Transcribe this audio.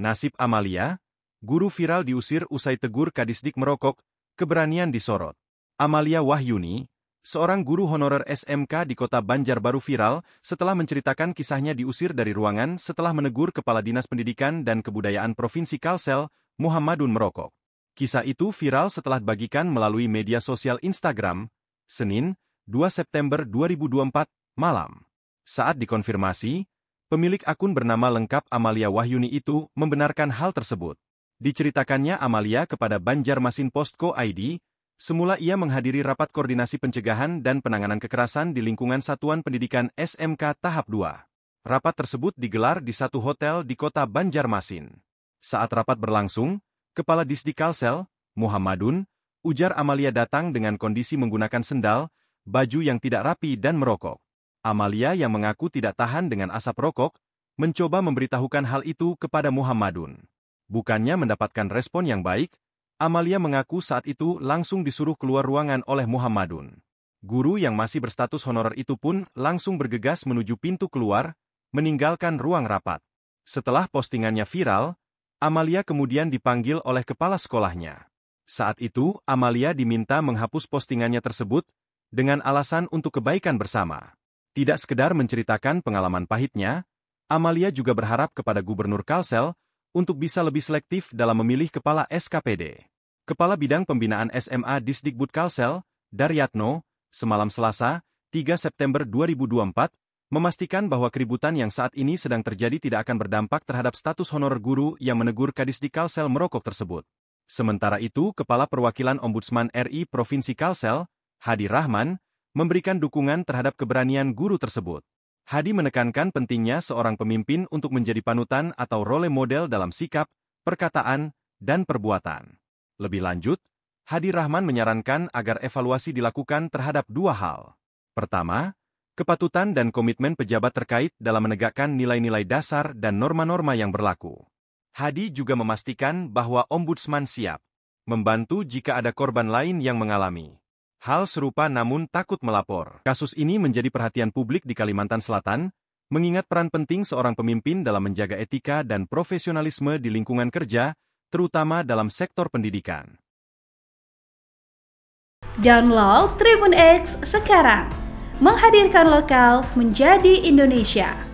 Nasib Amalia, guru viral diusir usai tegur Kadisdik merokok, keberanian disorot. Amalia Wahyuni, seorang guru honorer SMK di kota Banjarbaru viral setelah menceritakan kisahnya diusir dari ruangan setelah menegur Kepala Dinas Pendidikan dan Kebudayaan Provinsi Kalsel, Muhammadun merokok. Kisah itu viral setelah dibagikan melalui media sosial Instagram, Senin, 2 September 2024, malam. Saat dikonfirmasi, Pemilik akun bernama lengkap Amalia Wahyuni itu membenarkan hal tersebut. Diceritakannya Amalia kepada Banjarmasin Postco ID, semula ia menghadiri rapat koordinasi pencegahan dan penanganan kekerasan di lingkungan Satuan Pendidikan SMK Tahap 2. Rapat tersebut digelar di satu hotel di kota Banjarmasin. Saat rapat berlangsung, Kepala Disdikalsel Kalsel, Muhammadun, ujar Amalia datang dengan kondisi menggunakan sendal, baju yang tidak rapi dan merokok. Amalia yang mengaku tidak tahan dengan asap rokok, mencoba memberitahukan hal itu kepada Muhammadun. Bukannya mendapatkan respon yang baik, Amalia mengaku saat itu langsung disuruh keluar ruangan oleh Muhammadun. Guru yang masih berstatus honorer itu pun langsung bergegas menuju pintu keluar, meninggalkan ruang rapat. Setelah postingannya viral, Amalia kemudian dipanggil oleh kepala sekolahnya. Saat itu, Amalia diminta menghapus postingannya tersebut dengan alasan untuk kebaikan bersama. Tidak sekedar menceritakan pengalaman pahitnya, Amalia juga berharap kepada Gubernur Kalsel untuk bisa lebih selektif dalam memilih kepala SKPD. Kepala Bidang Pembinaan SMA Disdikbud Kalsel, Daryatno, semalam Selasa, 3 September 2024, memastikan bahwa keributan yang saat ini sedang terjadi tidak akan berdampak terhadap status honor guru yang menegur Kadis Kalsel merokok tersebut. Sementara itu, Kepala Perwakilan Ombudsman RI Provinsi Kalsel, Hadi Rahman, memberikan dukungan terhadap keberanian guru tersebut. Hadi menekankan pentingnya seorang pemimpin untuk menjadi panutan atau role model dalam sikap, perkataan, dan perbuatan. Lebih lanjut, Hadi Rahman menyarankan agar evaluasi dilakukan terhadap dua hal. Pertama, kepatutan dan komitmen pejabat terkait dalam menegakkan nilai-nilai dasar dan norma-norma yang berlaku. Hadi juga memastikan bahwa ombudsman siap membantu jika ada korban lain yang mengalami hal serupa namun takut melapor. Kasus ini menjadi perhatian publik di Kalimantan Selatan, mengingat peran penting seorang pemimpin dalam menjaga etika dan profesionalisme di lingkungan kerja, terutama dalam sektor pendidikan. Download Tribun X sekarang, menghadirkan lokal menjadi Indonesia.